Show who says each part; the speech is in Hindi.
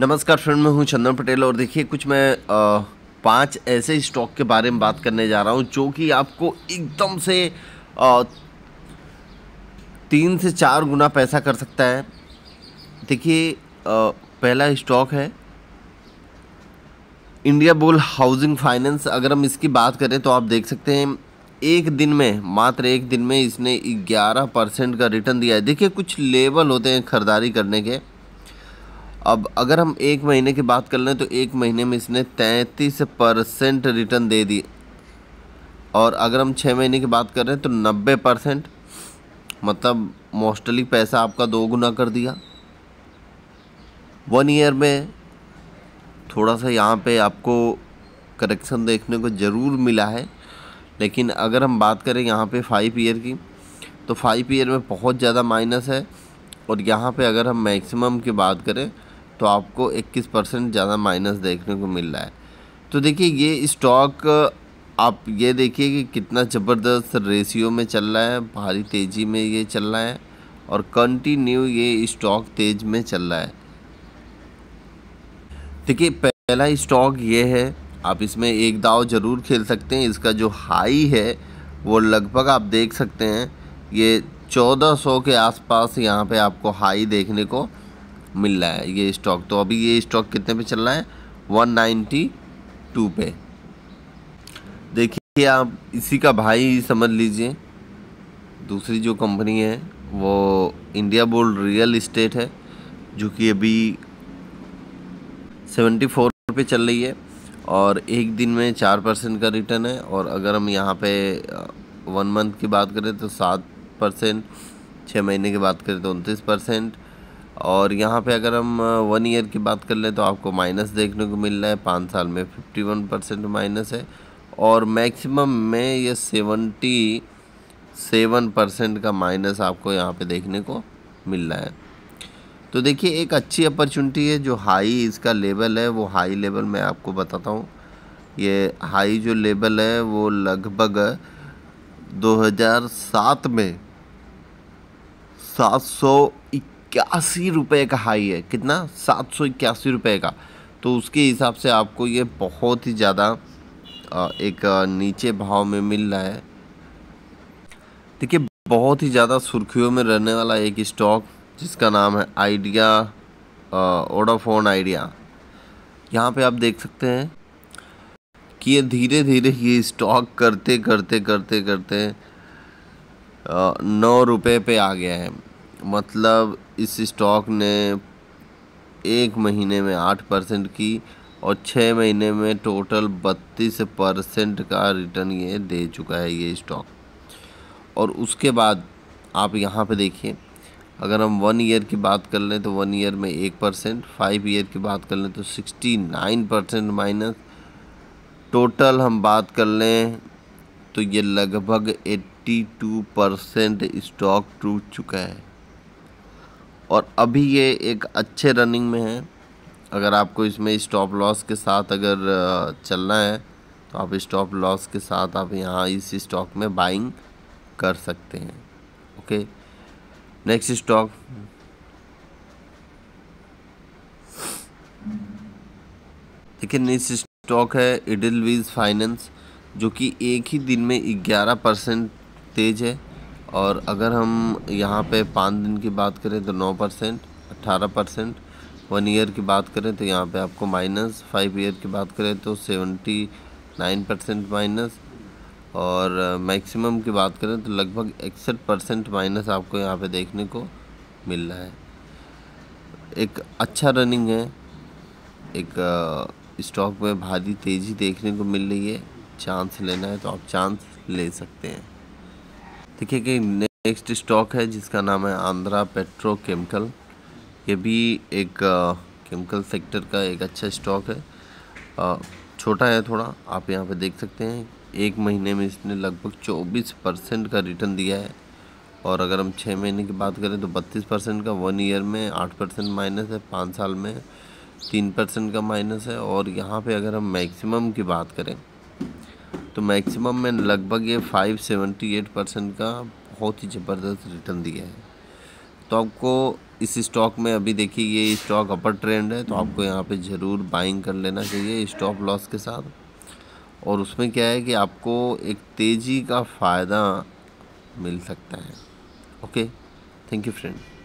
Speaker 1: नमस्कार फ्रेंड मैं हूं चंदन पटेल और देखिए कुछ मैं पांच ऐसे स्टॉक के बारे में बात करने जा रहा हूं जो कि आपको एकदम से आ, तीन से चार गुना पैसा कर सकता है देखिए पहला स्टॉक है इंडिया बुल हाउसिंग फाइनेंस अगर हम इसकी बात करें तो आप देख सकते हैं एक दिन में मात्र एक दिन में इसने 11 परसेंट का रिटर्न दिया है देखिए कुछ लेवल होते हैं खरीदारी करने के अब अगर हम एक महीने की बात कर लें तो एक महीने में इसने तैंतीस परसेंट रिटर्न दे दी और अगर हम छः महीने की बात कर रहे हैं तो नब्बे परसेंट मतलब मोस्टली पैसा आपका दो गुना कर दिया वन ईयर में थोड़ा सा यहाँ पे आपको करेक्शन देखने को ज़रूर मिला है लेकिन अगर हम बात करें यहाँ पे फाइव ईयर की तो फाइव ईयर में बहुत ज़्यादा माइनस है और यहाँ पे अगर हम मैक्सिमम की बात करें तो आपको 21 परसेंट ज़्यादा माइनस देखने को मिल रहा है तो देखिए ये स्टॉक आप ये देखिए कि कितना ज़बरदस्त रेशियो में चल रहा है भारी तेज़ी में ये चल रहा है और कंटिन्यू ये स्टॉक तेज में चल रहा है देखिए पहला स्टॉक ये है आप इसमें एक दाव ज़रूर खेल सकते हैं इसका जो हाई है वो लगभग आप देख सकते हैं ये 1400 के आसपास यहाँ पे आपको हाई देखने को मिल रहा है ये स्टॉक तो अभी ये स्टॉक कितने पे चल रहा है 192 पे देखिए आप इसी का भाई समझ लीजिए दूसरी जो कंपनी है वो इंडिया बोल्ड रियल इस्टेट है जो कि अभी 74 पे चल रही है और एक दिन में चार परसेंट का रिटर्न है और अगर हम यहाँ पे वन uh, मंथ की बात करें तो सात परसेंट छः महीने की बात करें तो उनतीस परसेंट और यहाँ पे अगर हम वन ईयर की बात कर लें तो आपको माइनस देखने को मिल रहा है पाँच साल में फिफ्टी वन परसेंट माइनस है और मैक्सिमम में ये सेवेंटी सेवन परसेंट का माइनस आपको यहाँ पे देखने को मिल रहा है तो देखिए एक अच्छी अपॉर्चुनिटी है जो हाई इसका लेवल है वो हाई लेवल मैं आपको बताता हूँ ये हाई जो लेवल है वो लगभग 2007 में सात सौ इक्यासी रुपये का हाई है कितना सात सौ इक्यासी रुपये का तो उसके हिसाब से आपको ये बहुत ही ज़्यादा एक नीचे भाव में मिल रहा है देखिए बहुत ही ज़्यादा सुर्खियों में रहने वाला एक स्टॉक जिसका नाम है आइडिया ओडाफोन आइडिया यहाँ पे आप देख सकते हैं कि ये धीरे धीरे ये स्टॉक करते करते करते करते नौ रुपये पे आ गया है मतलब इस स्टॉक ने एक महीने में आठ परसेंट की और छः महीने में टोटल बत्तीस परसेंट का रिटर्न ये दे चुका है ये स्टॉक और उसके बाद आप यहाँ पे देखिए अगर हम वन ईयर की बात कर लें तो वन ईयर में एक परसेंट फाइव ईयर की बात कर लें तो sixty nine percent minus total हम बात कर लें तो ये लगभग एट्टी टू परसेंट स्टॉक टूट चुका है और अभी ये एक अच्छे रनिंग में है अगर आपको इसमें स्टॉप लॉस के साथ अगर चलना है तो आप स्टॉप लॉस के साथ आप यहाँ इस स्टॉक में बाइंग कर सकते हैं ओके नेक्स्ट स्टॉक देखिए नेक्स्ट स्टॉक है इडलवीज फाइनेंस जो कि एक ही दिन में 11 परसेंट तेज है और अगर हम यहाँ पे पाँच दिन की बात करें तो नौ परसेंट अट्ठारह परसेंट वन ईयर की बात करें तो यहाँ पे आपको माइनस फाइव ईयर की बात करें तो सेवेंटी नाइन परसेंट माइनस और मैक्सिमम की बात करें तो लगभग इकसठ परसेंट माइनस आपको यहाँ पे देखने को मिल रहा है एक अच्छा रनिंग है एक स्टॉक में भारी तेज़ी देखने को मिल रही है चांस लेना है तो आप चांस ले सकते हैं देखिए कि नेक्स्ट स्टॉक है जिसका नाम है आंध्रा पेट्रोकेमिकल ये भी एक केमिकल सेक्टर का एक अच्छा स्टॉक है छोटा है थोड़ा आप यहाँ पे देख सकते हैं एक महीने में इसने लगभग 24 परसेंट का रिटर्न दिया है और अगर हम छः महीने की बात करें तो 32 परसेंट का वन ईयर में 8 परसेंट माइनस है पाँच साल में तीन परसेंट का माइनस है और यहाँ पे अगर हम मैक्सिमम की बात करें तो मैक्सिमम में लगभग ये फाइव सेवेंटी एट परसेंट का बहुत ही ज़बरदस्त रिटर्न दिया है तो आपको इस स्टॉक में अभी देखिए ये स्टॉक अपर ट्रेंड है तो आपको यहाँ पे ज़रूर बाइंग कर लेना चाहिए स्टॉप लॉस के साथ और उसमें क्या है कि आपको एक तेज़ी का फ़ायदा मिल सकता है ओके थैंक यू फ्रेंड